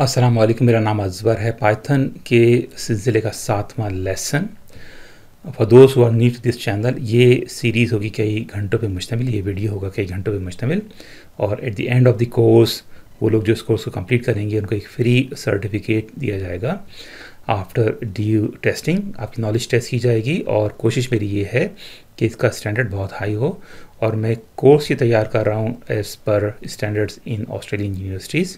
अस्सलाम वालेकुम मेरा नाम अजबर है पाइथन के सिलसिले का सातवां लेसन फॉर दोस्त हुआ नीट दिस चैनल ये सीरीज़ होगी कई घंटों पे मुश्तमिल ये वीडियो होगा कई घंटों पे मुश्तमिल और at the end of the course वो लोग जो इस कोर्स को कंप्लीट करेंगे उनको एक फ्री सर्टिफिकेट दिया जाएगा आफ्टर डी टेस्टिंग आपकी नॉलेज टेस्ट की जाएगी और कोशिश मेरी ये है कि इसका स्टैंडर्ड बहुत हाई हो और मैं कोर्स ही तैयार कर रहा हूँ as per standards in Australian universities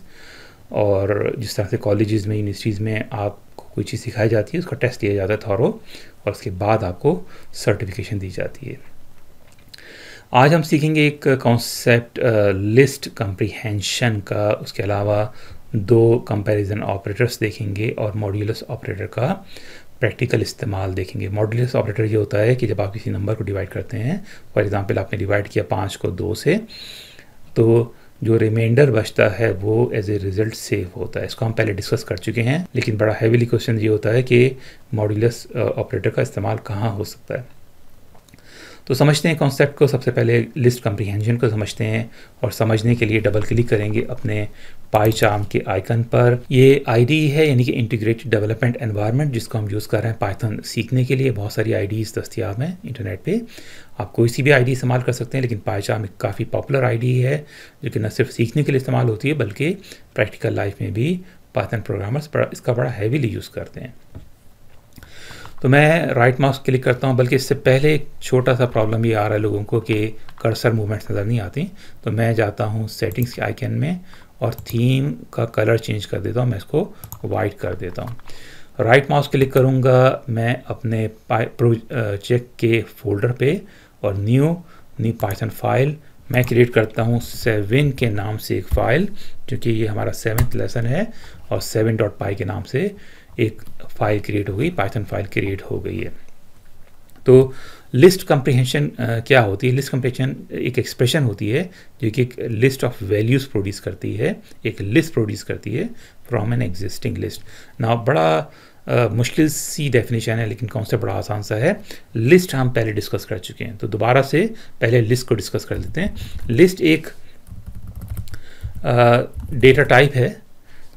और जिस तरह से कॉलेज़ में यूनिवर्सिटीज़ में आपको कोई चीज़ सिखाई जाती है उसका टेस्ट दिया जाता है थॉरो और उसके बाद आपको सर्टिफिकेशन दी जाती है आज हम सीखेंगे एक कॉन्सेप्ट लिस्ट कंप्रीहेंशन का उसके अलावा दो कंपैरिजन ऑपरेटर्स देखेंगे और मॉड्यूलस ऑपरेटर का प्रैक्टिकल इस्तेमाल देखेंगे मॉड्यूलस ऑपरेटर ये होता है कि जब आप किसी नंबर को डिवाइड करते हैं फॉर एग्ज़ाम्पल आपने डिवाइड किया पाँच को दो से तो जो रिमाइंडर बचता है वो एज ए रिजल्ट सेव होता है इसको हम पहले डिस्कस कर चुके हैं लेकिन बड़ा हैवीली क्वेश्चन ये होता है कि मॉड्यूलस ऑपरेटर uh, का इस्तेमाल कहाँ हो सकता है तो समझते हैं कॉन्सेप्ट को सबसे पहले लिस्ट कम्प्रीहेंशन को समझते हैं और समझने के लिए डबल क्लिक करेंगे अपने पाई चार्म के आइकन पर ये आई है यानी कि इंटीग्रेटेड डेवलपमेंट एनवायरनमेंट जिसको हम यूज़ कर रहे हैं पाइथन सीखने के लिए बहुत सारी आईडीज़ दस्तियाब हैं इंटरनेट पे आप कोई सी भी आईडी इस्तेमाल कर सकते हैं लेकिन पाईचाम एक काफ़ी पॉपुलर आईडी है जो कि न सिर्फ सीखने के लिए इस्तेमाल होती है बल्कि प्रैक्टिकल लाइफ में भी पाइथन प्रोग्रामर्स बड़ा इसका बड़ा हैवीली यूज़ करते हैं तो मैं राइट माउस क्लिक करता हूँ बल्कि इससे पहले एक छोटा सा प्रॉब्लम ये आ रहा है लोगों को कि कर्सर मूवमेंट्स नज़र नहीं आती तो मैं जाता हूँ सेटिंग्स के आइकन में और थीम का कलर चेंज कर देता हूँ मैं इसको वाइट कर देता हूँ राइट माउस क्लिक करूँगा मैं अपने चेक के फोल्डर पे और न्यू न्यू पाइथन फाइल मैं क्रिएट करता हूँ सेवन के नाम से एक फ़ाइल क्योंकि ये हमारा सेवन लेसन है और सेवन डॉट पाई के नाम से एक फाइल क्रिएट हो गई पाइथन फाइल क्रिएट हो गई है तो लिस्ट कंप्रिहेंशन क्या होती है लिस्ट कंप्रिहेंशन एक एक्सप्रेशन होती है जो कि एक लिस्ट ऑफ वैल्यूज़ प्रोड्यूस करती है एक लिस्ट प्रोड्यूस करती है फ्रॉम एन एग्जिस्टिंग लिस्ट ना बड़ा आ, मुश्किल सी डेफिनेशन है लेकिन कौन सा बड़ा आसान सा है लिस्ट हम पहले डिस्कस कर चुके हैं तो दोबारा से पहले लिस्ट को डिस्कस कर लेते हैं लिस्ट एक डेटा टाइप है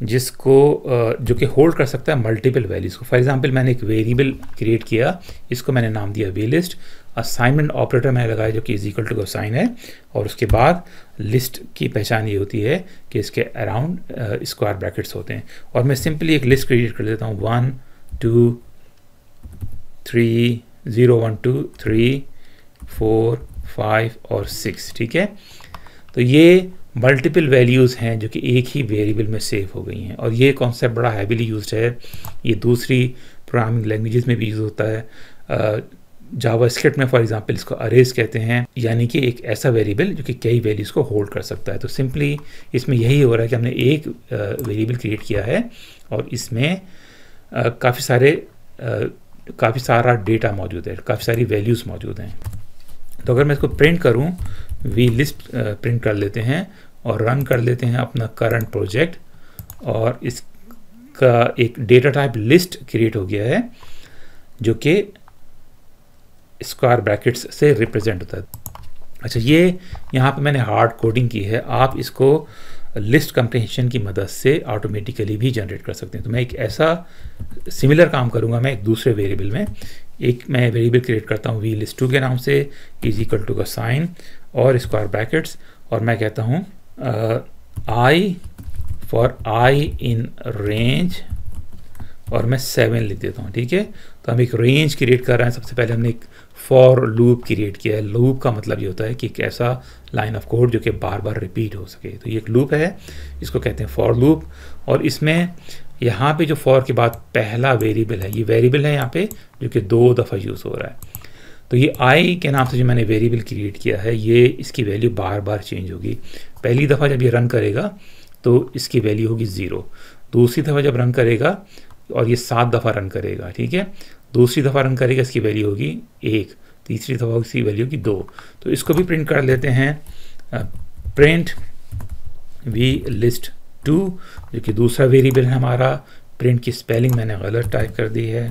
जिसको जो कि होल्ड कर सकता है मल्टीपल वैल्यूज़ को फॉर एग्जांपल मैंने एक वेरिएबल क्रिएट किया इसको मैंने नाम दिया वे लिस्ट असाइनमेंट ऑपरेटर मैंने लगाया जो कि इज इक्वल टू साइन है और उसके बाद लिस्ट की पहचान ये होती है कि इसके अराउंड स्क्वायर ब्रैकेट्स होते हैं और मैं सिंपली एक लिस्ट क्रिएट कर देता हूँ one two three zero one two three four five और सिक्स ठीक है तो ये मल्टीपल वैल्यूज़ हैं जो कि एक ही वेरिएबल में सेव हो गई हैं और ये कॉन्सेप्ट बड़ा हैविली यूज है ये दूसरी प्रोग्रामिंग लैंग्वेजेस में भी यूज़ होता है जावा स्क्रिप्ट में फॉर एग्जांपल इसको अरेज कहते हैं यानी कि एक ऐसा वेरिएबल जो कि कई वैल्यूज़ को होल्ड कर सकता है तो सिंपली इसमें यही हो रहा है कि हमने एक वेरिएबल क्रिएट किया है और इसमें काफ़ी सारे काफ़ी सारा डेटा मौजूद है काफ़ी सारी वैल्यूज़ मौजूद हैं तो अगर मैं इसको प्रिंट करूँ वी लिस्ट प्रिंट कर लेते हैं और रन कर लेते हैं अपना करंट प्रोजेक्ट और इसका एक डेटा टाइप लिस्ट क्रिएट हो गया है जो कि स्क्वायर ब्रैकेट्स से रिप्रेजेंट होता है अच्छा ये यहाँ पे मैंने हार्ड कोडिंग की है आप इसको लिस्ट कंप्रेंशन की मदद से ऑटोमेटिकली भी जनरेट कर सकते हैं तो मैं एक ऐसा सिमिलर काम करूँगा मैं एक दूसरे वेरिएबल में एक मैं वेरिएबल क्रिएट करता हूँ वी लिस्ट टू के नाम से इज इक्वल टू का साइन और स्क्वायर ब्रैकेट्स और मैं कहता हूँ I uh, i for I in range और मैं सेवन लिख देता हूँ ठीक है तो हम एक रेंज क्रिएट कर रहे हैं सबसे पहले हमने एक फॉर लूप क्रिएट किया है लूप का मतलब ये होता है कि एक ऐसा लाइन ऑफ कोड जो कि बार बार रिपीट हो सके तो ये एक लूप है इसको कहते हैं फॉर लूप और इसमें यहाँ पे जो फॉर के बाद पहला वेरिएबल है ये वेरिएबल है यहाँ पे जो कि दो दफ़ा यूज़ हो रहा है तो ये आई के नाम से जो मैंने वेरिएबल क्रिएट किया है ये इसकी वैल्यू बार बार चेंज होगी पहली दफ़ा जब ये रन करेगा तो इसकी वैल्यू होगी ज़ीरो दूसरी दफ़ा जब रन करेगा और ये सात दफ़ा रन करेगा ठीक है दूसरी दफ़ा रन करेगा इसकी वैल्यू होगी एक तीसरी दफ़ा इसकी वैल्यू होगी दो तो इसको भी प्रिंट कर लेते हैं प्रिंट वी लिस्ट टू जो कि दूसरा वेरिएबल है हमारा प्रिंट की स्पेलिंग मैंने गलत टाइप कर दी है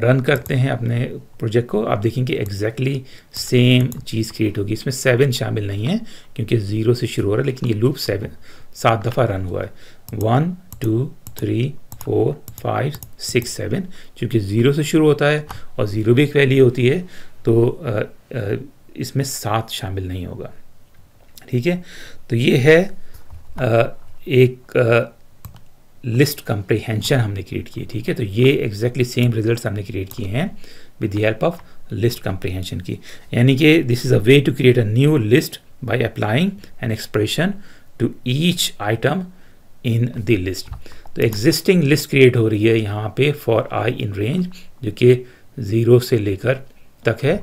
रन करते हैं अपने प्रोजेक्ट को आप देखेंगे एग्जैक्टली सेम चीज़ क्रिएट होगी इसमें सेवन शामिल नहीं है क्योंकि ज़ीरो से शुरू हो रहा है लेकिन ये लूप सेवन सात दफ़ा रन हुआ है one two three four five six seven चूँकि ज़ीरो से शुरू होता है और ज़ीरो भी एक वैल्यू होती है तो आ, आ, इसमें सात शामिल नहीं होगा ठीक है तो ये है आ, एक लिस्ट कंप्रीहेंशन हमने क्रिएट की ठीक है तो ये एग्जैक्टली सेम रिजल्ट हमने क्रिएट किए हैं with the help of list comprehension की यानी कि this is a way to create a new list by applying an expression to each item in the list तो एग्जिस्टिंग लिस्ट क्रिएट हो रही है यहाँ पे फॉर आई इन रेंज जो कि ज़ीरो से लेकर तक है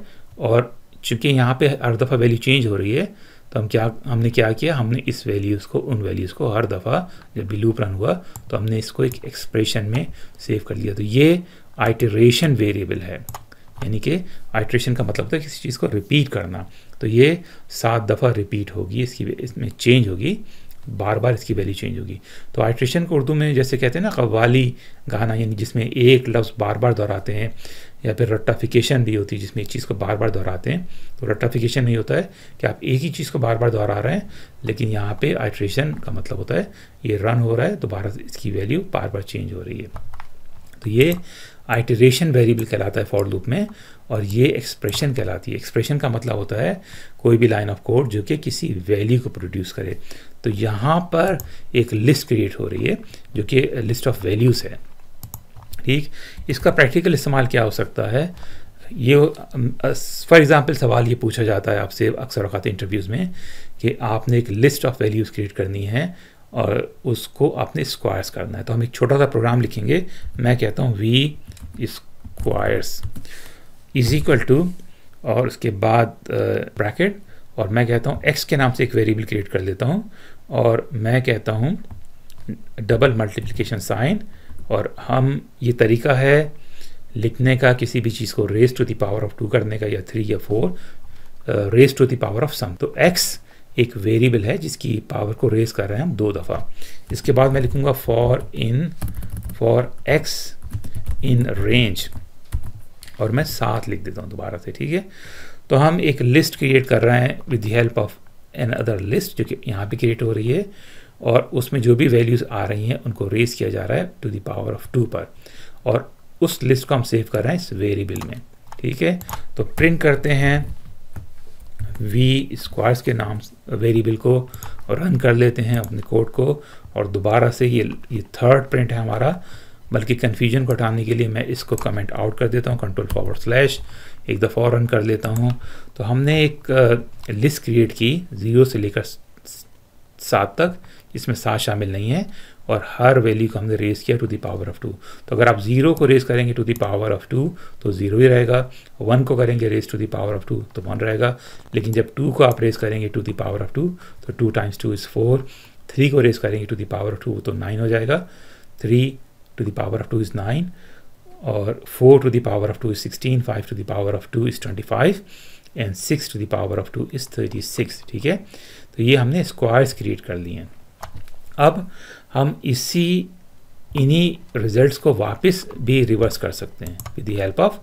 और चूंकि यहाँ पे हर दफ़ा वैल्यू चेंज हो रही है तो हम क्या हमने क्या किया हमने इस वैल्यूज़ को उन वैल्यूज़ को हर दफ़ा जब भी लूप रन हुआ तो हमने इसको एक एक्सप्रेशन में सेव कर लिया तो ये आइटरेशन वेरिएबल है यानी कि आइट्रेशन का मतलब था किसी चीज़ को रिपीट करना तो ये सात दफ़ा रिपीट होगी इसकी इसमें चेंज होगी बार बार इसकी वैल्यू चेंज होगी तो आइट्रेशन को उर्दू में जैसे कहते हैं ना कवाली गाना यानी जिसमें एक लफ्ज़ बार बार दोहराते हैं या फिर रट्टाफिकेशन भी होती है जिसमें एक चीज़ को बार बार दोहराते हैं तो रट्टाफिकेशन नहीं होता है कि आप एक ही चीज़ को बार बार दोहरा रहे हैं लेकिन यहाँ पे आइट्रेशन का मतलब होता है ये रन हो रहा है तो बार इसकी वैल्यू बार बार चेंज हो रही है तो ये आइट्रेशन वेरिएबल कहलाता है फॉर लूप में और ये एक्सप्रेशन कहलाती है एक्सप्रेशन का मतलब होता है कोई भी लाइन ऑफ कोड जो कि किसी वैल्यू को प्रोड्यूस करे तो यहाँ पर एक लिस्ट क्रिएट हो रही है जो कि लिस्ट ऑफ वैल्यूज़ है ठीक इसका प्रैक्टिकल इस्तेमाल क्या हो सकता है ये फॉर एग्ज़ाम्पल सवाल ये पूछा जाता है आपसे अक्सर अवत इंटरव्यूज़ में कि आपने एक लिस्ट ऑफ वैल्यूज़ क्रिएट करनी है और उसको आपने स्क्वायर्स करना है तो हम एक छोटा सा प्रोग्राम लिखेंगे मैं कहता हूँ V squares is equal to और उसके बाद ब्रैकेट और मैं कहता हूँ एक्स के नाम से एक वेरिएबल क्रिएट कर देता हूँ और मैं कहता हूँ डबल मल्टीप्लिकेशन साइन और हम ये तरीका है लिखने का किसी भी चीज़ को raise to the power of two करने का या थ्री या four raise to the power of some तो एक्स एक वेरिएबल है जिसकी पावर को रेस कर रहे हैं हम दो दफ़ा इसके बाद मैं लिखूँगा for in for X in range और मैं सात लिख देता हूँ दोबारा से ठीक है तो हम एक लिस्ट क्रिएट कर रहे हैं with help of another list जो कि यहाँ पे क्रिएट हो रही है और उसमें जो भी वैल्यूज़ आ रही हैं उनको रेस किया जा रहा है to the power of two पर और उस लिस्ट को हम सेव कर रहे हैं इस वेरिएबल में ठीक है तो प्रिंट करते हैं वी स्क्वायर्स के नाम वेरिएबल को और रन कर लेते हैं अपने कोड को और दोबारा से ये ये थर्ड प्रिंट है हमारा बल्कि कन्फ्यूजन को हटाने के लिए मैं इसको कमेंट आउट कर देता हूँ कंट्रोल फॉरवर्ड स्लैश एक दफ़ा और रन कर लेता हूँ तो हमने एक लिस्ट क्रिएट की ज़ीरो से लेकर सात तक इसमें सात शामिल नहीं है और हर वैल्यू को हमने रेस किया to the power of two तो अगर आप ज़ीरो को रेस करेंगे to the power of two तो ज़ीरो ही रहेगा वन को करेंगे raise to the power of two तो वन रहेगा लेकिन जब टू को आप रेस करेंगे to the power of two तो two times two is four three को रेस करेंगे to the power of two तो नाइन हो जाएगा three to the power of 2 is 9 or 4 to the power of 2 is 16 5 to the power of 2 is 25 and six two the of two is thirty six ठीक है तो ये हमने squares create कर लिए हैं अब हम इसी इन्हीं रिजल्ट्स को वापस भी रिवर्स कर सकते हैं with the help of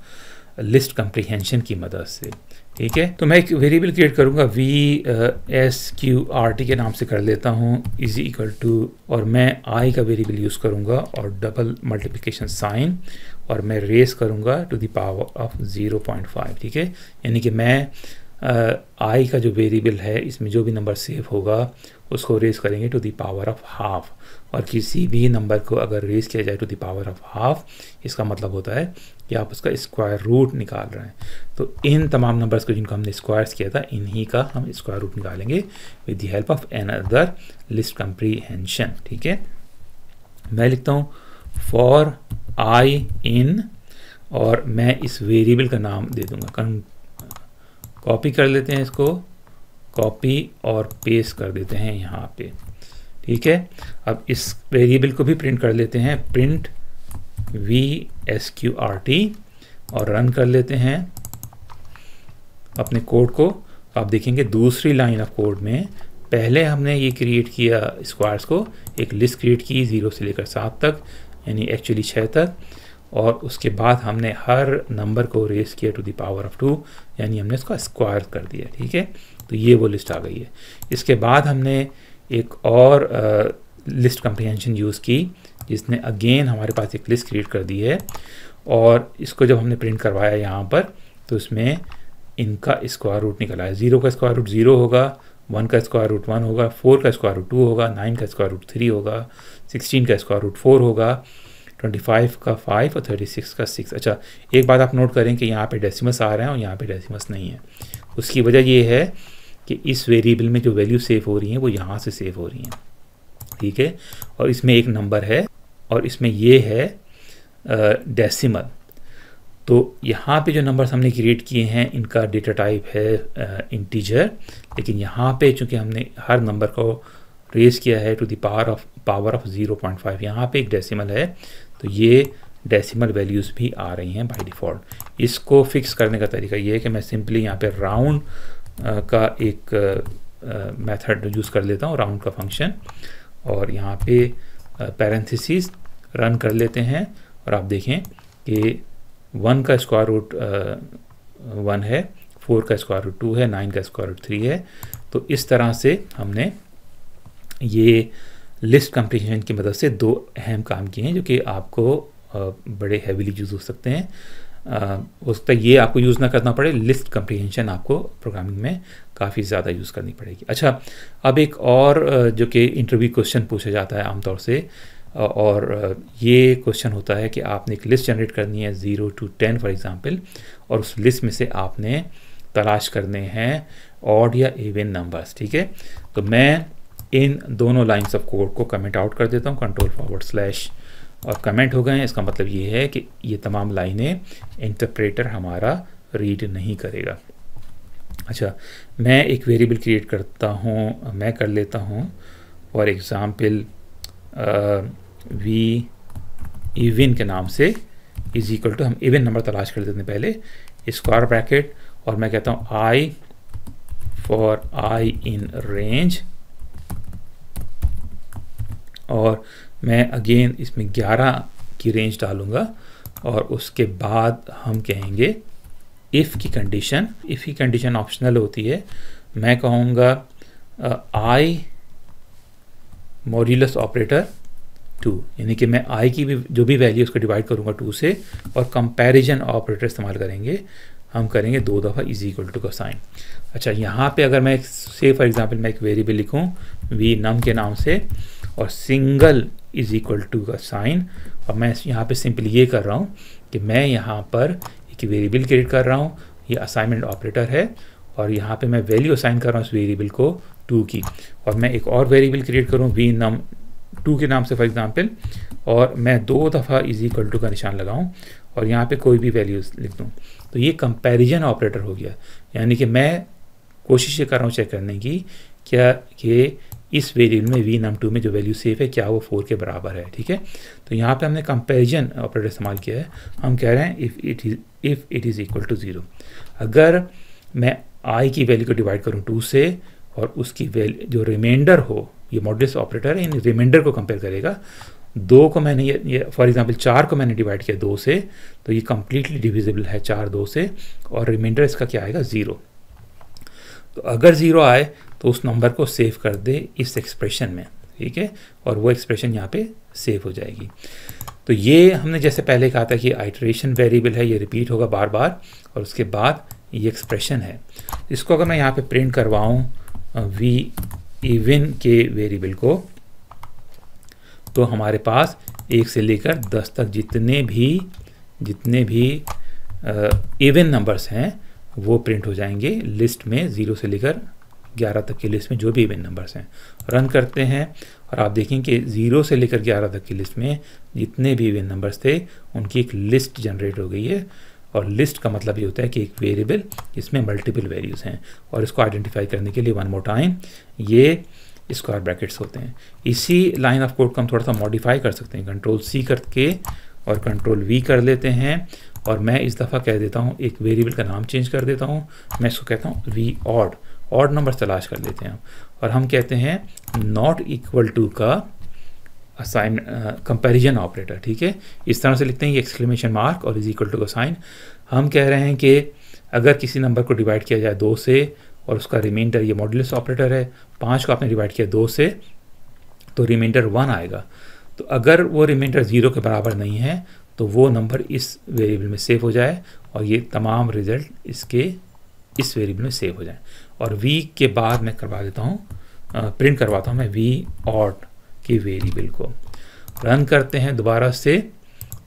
list comprehension की मदद से ठीक है तो मैं एक वेरिएबल क्रिएट करूँगा V S Q R T के नाम से कर लेता हूँ इज इक्वल टू और मैं आई का वेरिएबल यूज़ करूंगा और डबल मल्टीप्लिकेशन साइन और मैं रेस करूंगा टू द पावर ऑफ 0.5 ठीक है यानी कि मैं आई uh, का जो वेरिएबल है इसमें जो भी नंबर सेव होगा उसको रेस करेंगे to the power of half और किसी भी नंबर को अगर रेस किया जाए to the power of half इसका मतलब होता है या आप उसका स्क्वायर रूट निकाल रहे हैं तो इन तमाम नंबर्स को जिनको हमने स्क्वायर्स किया था इन्हीं का हम स्क्वायर रूट निकालेंगे with the help of another list comprehension ठीक है मैं लिखता हूँ फॉर आई इन और मैं इस वेरिएबल का नाम दे दूंगा कॉपी कर लेते हैं इसको कॉपी और पेस्ट कर देते हैं यहाँ पे ठीक है अब इस वेरिएबल को भी प्रिंट कर लेते हैं print V S Q R T और रन कर लेते हैं अपने कोड को आप देखेंगे दूसरी लाइन ऑफ कोड में पहले हमने ये क्रिएट किया स्क्वायर्स को एक लिस्ट क्रिएट की ज़ीरो से लेकर सात तक यानी एक्चुअली छः तक और उसके बाद हमने हर नंबर को रेस किया to the power of two यानी हमने उसका स्क्वायर कर दिया ठीक है तो ये वो लिस्ट आ गई है इसके बाद हमने एक और आ, लिस्ट कंप्रिहेंशन यूज़ की जिसने अगेन हमारे पास एक लिस्ट क्रिएट कर दी है और इसको जब हमने प्रिंट करवाया यहाँ पर तो इसमें इनका स्क्वायर रूट निकला है ज़ीरो का स्क्वायर रूट ज़ीरो होगा वन का स्क्वायर रूट वन होगा फोर का स्क्वायर रूट टू होगा नाइन का स्क्वायर रूट थ्री होगा सिक्सटीन का स्क्वायर रूट फोर होगा ट्वेंटी फाइव का फाइव और थर्टी सिक्स का सिक्स अच्छा एक बात आप नोट करें कि यहाँ पे डेसिमस आ रहे हैं और यहाँ पे डेसिमस नहीं है उसकी वजह यह है कि इस वेरिएबल में जो वैल्यू सेव हो रही हैं वो यहाँ से सेव हो रही हैं ठीक है और इसमें एक नंबर है और इसमें ये है डेसिमल तो यहाँ पे जो नंबर्स हमने क्रिएट किए हैं इनका डेटा टाइप है इंटीजर लेकिन यहाँ पे चूँकि हमने हर नंबर को रेज किया है to the power of power of 0.5 point five यहाँ पर एक डेसिमल है तो ये डेसिमल वैल्यूज़ भी आ रही हैं बाय डिफ़ॉल्ट इसको फिक्स करने का तरीका ये है कि मैं सिंपली यहाँ पे राउंड का एक मेथड यूज़ कर लेता हूँ राउंड का फंक्शन और यहाँ पे पैरेंथिस रन कर लेते हैं और आप देखें कि वन का स्क्वायर रूट वन है फोर का स्क्वायर रूट टू है नाइन का स्क्वायर रूट थ्री है तो इस तरह से हमने ये लिस्ट कंप्लीशन की मदद से दो अहम काम किए हैं जो कि आपको बड़े हैवीली यूज़ हो सकते हैं हो सकता है ये आपको यूज़ ना करना पड़े लिस्ट कंप्रीहेंशन आपको प्रोग्रामिंग में काफ़ी ज़्यादा यूज़ करनी पड़ेगी अच्छा अब एक और जो कि इंटरव्यू क्वेश्चन पूछा जाता है आमतौर से और ये क्वेश्चन होता है कि आपने एक लिस्ट जनरेट करनी है zero to ten for example और उस लिस्ट में से आपने तलाश करने हैं ऑड या इवन नंबर्स ठीक है तो मैं इन दोनों लाइन्स ऑफ कोड को कमेंट आउट कर देता हूँ कंट्रोल फॉरवर्ड स्लैश और कमेंट हो गए हैं इसका मतलब ये है कि ये तमाम लाइनें इंटरप्रेटर हमारा रीड नहीं करेगा अच्छा मैं एक वेरिएबल क्रिएट करता हूँ मैं कर लेता हूँ फॉर एग्ज़ाम्पल वी इविन के नाम से इज इक्वल टू हम इवन नंबर तलाश कर देते हैं पहले स्क्वायर ब्रैकेट और मैं कहता हूँ I for I in range और मैं अगेन इसमें 11 की रेंज डालूंगा और उसके बाद हम कहेंगे इफ़ की कंडीशन इफ़ की कंडीशन ऑप्शनल होती है मैं कहूँगा आई मॉड्यूलस ऑपरेटर टू यानी कि मैं आई की भी जो भी वैल्यू उसको डिवाइड करूँगा टू से और कंपैरिजन ऑपरेटर इस्तेमाल करेंगे हम करेंगे दो दफ़ा इज इक्वल टू का साइन अच्छा यहाँ पे अगर मैं से फॉर एग्जांपल मैं एक वेरिएबल लिखूँ वी नम के नाम से और सिंगल इज इक्वल टू का साइन और मैं यहाँ पे सिंपली ये कर रहा हूँ कि मैं यहाँ पर एक वेरिएबल क्रिएट कर रहा हूँ ये असाइनमेंट ऑपरेटर है और यहाँ पे मैं वैल्यू असाइन कर रहा हूँ उस वेरिएबल को टू की और मैं एक और वेरिएबल क्रिएट करूँ वी नम टू के नाम से फॉर एग्ज़ाम्पल और मैं दो दफ़ा इज इक्वल टू का निशान लगाऊं और यहाँ पे कोई भी वैल्यूज़ लिख दूँ तो ये कंपैरिजन ऑपरेटर हो गया यानी कि मैं कोशिश ये कर रहा हूँ चेक करने की क्या कि इस वेरिएबल में वी नम टू में जो वैल्यू सेफ है क्या वो फोर के बराबर है ठीक है तो यहाँ पे हमने कंपैरिजन ऑपरेटर इस्तेमाल किया है हम कह रहे हैं if it is if it is equal to zero अगर मैं आई की वैल्यू को डिवाइड करूँ टू से और उसकी वैल्यू जो रिमाइंडर हो ये मॉडलिस ऑपरेटर है इन रिमाइंडर को कंपेयर करेगा दो को मैंने ये, ये फॉर एग्जांपल चार को मैंने डिवाइड किया दो से तो ये कम्प्लीटली डिविजिबल है चार दो से और रिमाइंडर इसका क्या आएगा ज़ीरो तो अगर ज़ीरो आए तो उस नंबर को सेव कर दे इस एक्सप्रेशन में ठीक है और वो एक्सप्रेशन यहाँ पे सेव हो जाएगी तो ये हमने जैसे पहले कहा था कि आइट्रेशन वेरिएबल है ये रिपीट होगा बार बार और उसके बाद ये एक्सप्रेशन है इसको अगर मैं यहाँ पे प्रिंट करवाऊँ वी इवन के वेरिएबल को तो हमारे पास एक से लेकर दस तक जितने भी जितने भी इवन नंबर्स हैं वो प्रिंट हो जाएंगे लिस्ट में ज़ीरो से लेकर ग्यारह तक की लिस्ट में जो भी इवन नंबर्स हैं रन करते हैं और आप देखें कि ज़ीरो से लेकर ग्यारह तक की लिस्ट में जितने भी इवन नंबर्स थे उनकी एक लिस्ट जनरेट हो गई है और लिस्ट का मतलब ये होता है कि एक वेरिएबल इसमें मल्टीपल वैल्यूज़ हैं और इसको आइडेंटिफाई करने के लिए वन मोर टाइम ये स्क्वायर ब्रैकेट्स होते हैं इसी लाइन ऑफ कोड को हम थोड़ा सा मॉडिफाई कर सकते हैं कंट्रोल सी करके और कंट्रोल वी कर लेते हैं और मैं इस दफ़ा कह देता हूँ एक वेरिएबल का नाम चेंज कर देता हूँ मैं इसको कहता हूँ वी ऑड ऑड नंबर तलाश कर लेते हैं और हम कहते हैं नॉट इक्वल टू का असाइन कंपैरिजन ऑपरेटर ठीक है इस तरह से लिखते हैं ये एक्सक्लेमेशन मार्क और इज इक्वल टू का साइन हम कह रहे हैं कि अगर किसी नंबर को डिवाइड किया जाए दो से और उसका रिमाइंडर ये मॉडुलस ऑपरेटर है पाँच को आपने डिवाइड किया दो से तो रिमाइंडर वन आएगा तो अगर वो रिमाइंडर ज़ीरो के बराबर नहीं है तो वो नंबर इस वेरिएबल में सेव हो जाए और ये तमाम रिजल्ट इसके इस वेरिएबल में सेव हो जाए और वी के बाद मैं करवा देता हूँ प्रिंट करवाता हूँ मैं वी ऑट के वेरिएबल को रन करते हैं दोबारा से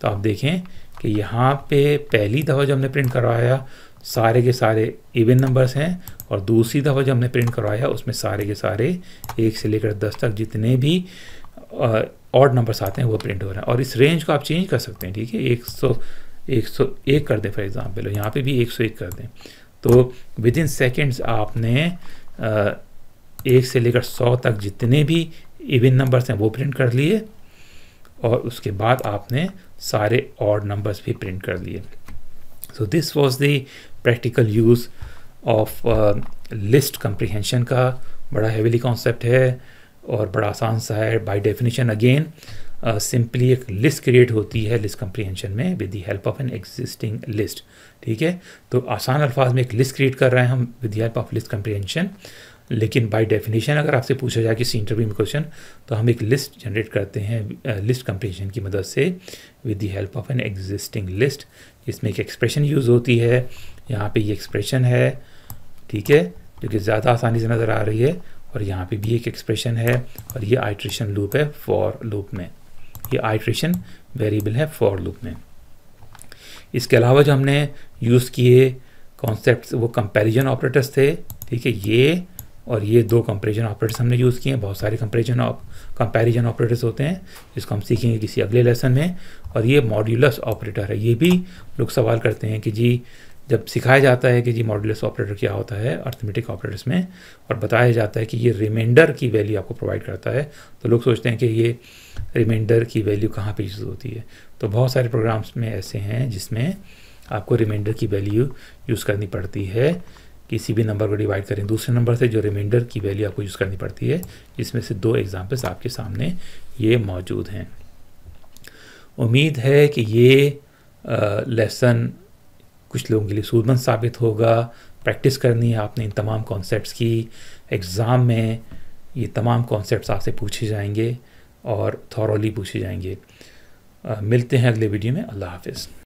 तो आप देखें कि यहाँ पे पहली दफ़ा जो हमने प्रिंट करवाया सारे के सारे इवन नंबर्स हैं और दूसरी दफ़ा जो हमने प्रिंट करवाया उसमें सारे के सारे एक से लेकर दस तक जितने भी ऑड नंबर्स आते हैं वो प्रिंट हो रहे हैं और इस रेंज को आप चेंज कर सकते हैं ठीक है एक सौ एक सौ एक कर दें फॉर एग्ज़ाम्पल यहाँ पर भी एक सौ एक कर दें तो विद इन सेकेंड्स आपने आ, एक से लेकर सौ तक जितने भी इवन नंबर्स हैं वो प्रिंट कर लिए और उसके बाद आपने सारे और नंबर्स भी प्रिंट कर लिए so this was the practical use of list comprehension का बड़ा हेवीली कॉन्सेप्ट है और बड़ा आसान सा है बाई डेफिनेशन अगेन सिंपली एक लिस्ट क्रिएट होती है लिस्ट कंप्रीहेंशन में with the help of an existing list ठीक है तो आसान अल्फाज में एक लिस्ट क्रिएट कर रहे हैं हम with the help of list comprehension लेकिन बाय डेफिनेशन अगर आपसे पूछा जाए किसी इंटरव्यू में क्वेश्चन तो हम एक लिस्ट जनरेट करते हैं लिस्ट कंप्लीशन की मदद से with the help of an existing list इसमें एक एक्सप्रेशन यूज़ होती है यहाँ पे ये एक्सप्रेशन है ठीक है जो कि ज़्यादा आसानी से नज़र आ रही है और यहाँ पे भी एक एक्सप्रेशन है और ये आइट्रेशन लूप है फॉर लूप में ये आइट्रेशन वेरिएबल है फॉर लूप में इसके अलावा जो हमने यूज़ किए कॉन्सेप्ट वो कंपेरिजन ऑपरेटर्स थे ठीक है ये और ये दो कंपेरिजन ऑपरेटर्स हमने यूज़ किए हैं बहुत सारे कंपेरिजन ऑप कंपेरिजन ऑपरेटर्स होते हैं जिसको हम सीखेंगे किसी अगले लेसन में और ये मॉड्यूलस ऑपरेटर है ये भी लोग सवाल करते हैं कि जी जब सिखाया जाता है कि जी मॉड्यूलस ऑपरेटर क्या होता है अर्थमेटिक ऑपरेटर्स में और बताया जाता है कि ये रिमाइंडर की वैल्यू आपको प्रोवाइड करता है तो लोग सोचते हैं कि ये रिमाइंडर की वैल्यू कहाँ पर यूज़ होती है तो बहुत सारे प्रोग्राम्स में ऐसे हैं जिसमें आपको रिमाइंडर की वैल्यू यूज़ करनी पड़ती है किसी भी नंबर को डिवाइड करें दूसरे नंबर से जो रिमाइंडर की वैल्यू आपको यूज़ करनी पड़ती है इसमें से दो एग्जाम्पल्स आपके सामने ये मौजूद हैं उम्मीद है कि ये लेसन कुछ लोगों के लिए सूदमंद साबित होगा प्रैक्टिस करनी है आपने इन तमाम कॉन्सेप्ट्स की एग्ज़ाम में ये तमाम कॉन्सेप्ट्स आपसे पूछे जाएंगे और थॉरली पूछे जाएंगे आ, मिलते हैं अगले वीडियो में अल्लाह हाफिज़